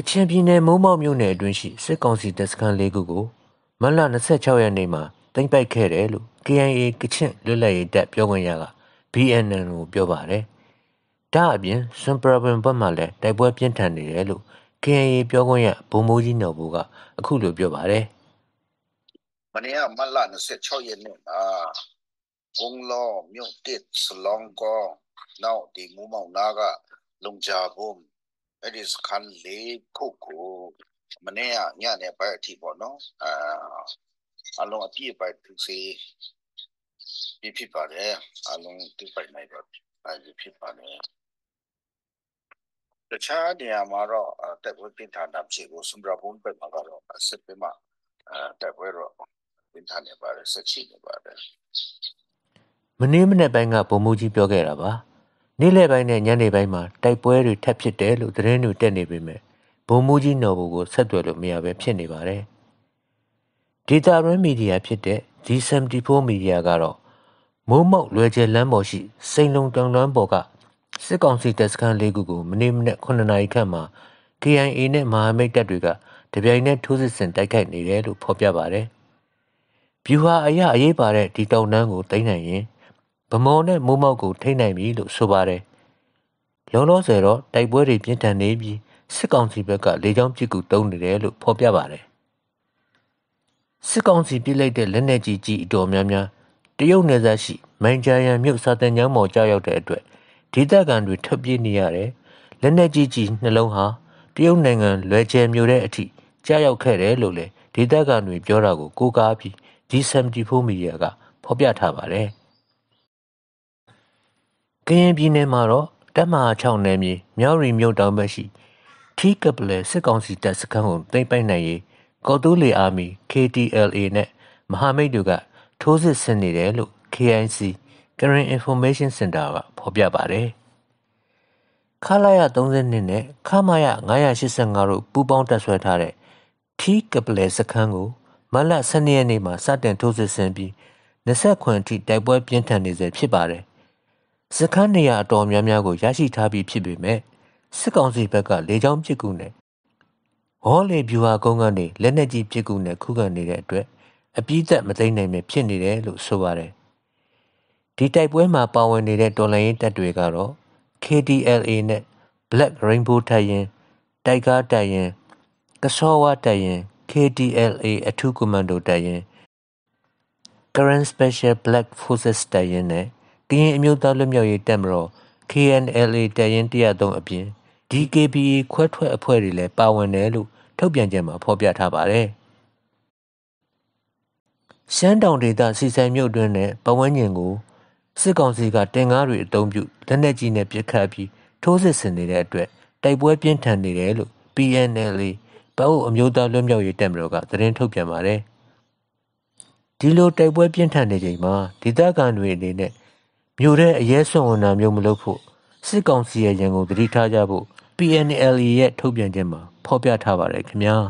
ကချင်ပြည်နယ်မုံမောက်မြို့နယ်အတွင်းရှိစစ်ကောင်စီတပ်စခန်း၄ခုကိုမတ်လ26ရက်နေ့မှာတင်ပိုက်ခဲ့တယ်လို့ KIA ကချင်လွတ်လပ်ရေးတပ်ပြောခွင့်ရက BNN ကိုပြောပါတယ်။ဒါအပြင်စွန်ပရဘင်ဘက်မှလည်းတိုက်ပွဲပြင်းထန်နေတယ်လို့ KIA ပြောခွင့်ရဘုံမိုးကြီးနော်ဘူကအခုလိုပြောပါတယ်။မနေ့ကမတ်လ26ရက်နေ့မှာကုန်းလောမြို့တစ်စလောင်းကောနောက်ဒီမူမောင်နာကလုံချာဘုံအဲ့ဒီစခန်းလေးခုကိုမနေ့ကညနေပိုင်းအထိပေါ့နော်အာအလုံးအပြည့်ပိုင်းသူစေပြဖြစ်ပါတယ်အလုံးသူပိုင်နိုင်ပါအဲ့ဖြစ်ပါတယ်တခြားနေရာမှာတော့တက်ဝဲပြင်းထန်တာဖြစ်ကိုစံပြဘုံပဲမှာတော့အစစ်ပြမတက်ဝဲတော့ပြင်းထန်နေပါတယ်ဆက်ရှိနေပါတယ်မနေ့မနေ့ပိုင်းကပုံမှုကြီးပြောခဲ့တာပါနေ့လယ်ပိုင်းနဲ့ညနေပိုင်းမှာတိုက်ပွဲတွေထပ်ဖြစ်တယ်လို့သတင်းတွေတက်နေပေမဲ့ဘုံမူကြီးနော်ဘူကိုဆက်သွယ်လို့မရပဲဖြစ်နေပါတယ်။ဒေတာရင်းမီဒီယာဖြစ်တဲ့ G74 မီဒီယာကတော့မိုးမောက်လွယ်ကျယ်လမ်းပေါ်ရှိစိန်လုံတောင်လွမ်းပေါ်ကစစ်ကောင်စီတပ်စခန်း၄ခုကိုမနေ့မနေ့9နာရီခန့်မှာ KIA နဲ့မဟာမိတ်တပ်တွေကတပြိုင်နက်ထိုးစစ်ဆင်တိုက်ခိုက်နေတယ်လို့ဖော်ပြပါတယ်။ဗျူဟာအရအရေးပါတဲ့ဒီတောင်တန်းကို သိမ်းနိုင်ရင်ဗမော်နဲ့မိုးမောက်ကိုထိနိုင်ပြီလို့ဆိုပါတယ်။လုံလောဆယ်တော့တိုက်ပွဲတွေပြင်းထန်နေပြီးစစ်ကောင်စီဘက်ကလေကြောင်းပစ်ကူတုံးနေတယ်လို့ဖော်ပြပါတယ်။စစ်ကောင်စီပြစ်လိုက်တဲ့လက်နက်ကြီးကြီးအတော်များများတရုတ်နယ်စပ်ရှိမိုင်းဂျာယန်မြို့စာတင်ကျောင်းပေါ်ကြောက်ရောက်တဲ့အတွက်ဒေသခံတွေထွက်ပြေးနေရတယ်။လက်နက်ကြီးကြီးနှလုံးဟာတရုတ်နိုင်ငံလွယ်ကျယ်မြို့တဲ့အထိကြားရောက်ခဲ့တယ်လို့လည်းဒေသခံတွေ ပြောတာကိုကိုးကားပြီး G74 မီဒီယာကဖော်ပြထားပါတယ်။ကရင်ပြည်နယ်မှာတော့တပ်မဟာ6နယ်မြေမြောက်ရီမြို့တောင်ဘက်ရှိထီကပလဲစစ်ကောင်စီတပ်စခန်းကိုသိမ်းပိုက်နိုင်ရေးကော်တူးလီအာမီ KTLA နဲ့မဟာမိတ်တို့ကထိုးစစ်ဆင်နေတယ်လို့ KIC Karen Information Center ကဖော်ပြပါတယ်။ခလာရ32နဲ့ခမာရ985တို့ပူးပေါင်းတပ်ဆွဲထားတဲ့ထီကပလဲစခန်းကိုမလ12ရက်နေ့မှာစတင်ထိုးစစ်ဆင်ပြီး29ခွန်အထိတိုက်ပွဲပြင်းထန်နေစေဖြစ်ပါတယ်စခန်းနေရာအတော်များများကိုရရှိထားပြီးဖြစ်ပေမဲ့စစ်ကောင်စီဘက်ကလေကြောင်းပစ်ကူနဲ့ဝေါ်လေဗျူဟာကုန်းကနေလက်နက်ကြီးပစ်ကူနဲ့ခုခံနေတဲ့အတွက်အပြည့်သက်မသိမ့်နိုင်ပဲဖြစ်နေတယ်လို့ဆိုပါတယ်ဒီတိုက်ပွဲမှာပါဝင်နေတဲ့တော်လှန်ရေးတပ်တွေကတော့ KDLA နဲ့ Black Rainbow တပ်ရင်တိုက်ကားတပ်ရင်ကစောဝါတပ်ရင် KDLA အထူးကွန်မန်ဒိုတပ်ရင် Current Special Black Forces တပ်ရင်နဲ့ကရင်အမျိုးသားလွတ်မြောက်ရေးတပ်မတော် KNLA တပ်ရင်း103အပြင် DKBA ခွဲထွက်အဖွဲ့တွေလည်းပါဝင်တယ်လို့ထုတ်ပြန်ချက်မှာဖော်ပြထားပါတယ်။ရှမ်းတောင်ဒေသစီဆိုင်မြို့တွင်းနဲ့ပဝန်းကျင်ကိုစစ်ကောင်စီကတင်ကားတွေအုံပြုလက်နက်ကြီးနဲ့ပစ်ခတ်ပြီးထိုးစစ်ဆင်နေတဲ့အတွက်တိုက်ပွဲပြင်းထန်နေတယ်လို့ PNLA ပအိုးအမျိုးသားလွတ်မြောက်ရေးတပ်မတော်ကသတင်းထုတ်ပြန်ပါတယ်။ဒီလိုတိုက်ပွဲပြင်းထန်နေချိန်မှာဒေသခံတွေအနေနဲ့မြို့ထဲအရေးစွန့်ဝန်တာမျိုးမလုပ်ဖို့စစ်ကောင်စီရဲ့ရန်ကုန်တတိထားကြဖို့ PNLA ရဲ့ထုတ်ပြန်ချက်မှာဖော်ပြထားပါတယ်ခင်ဗျာ။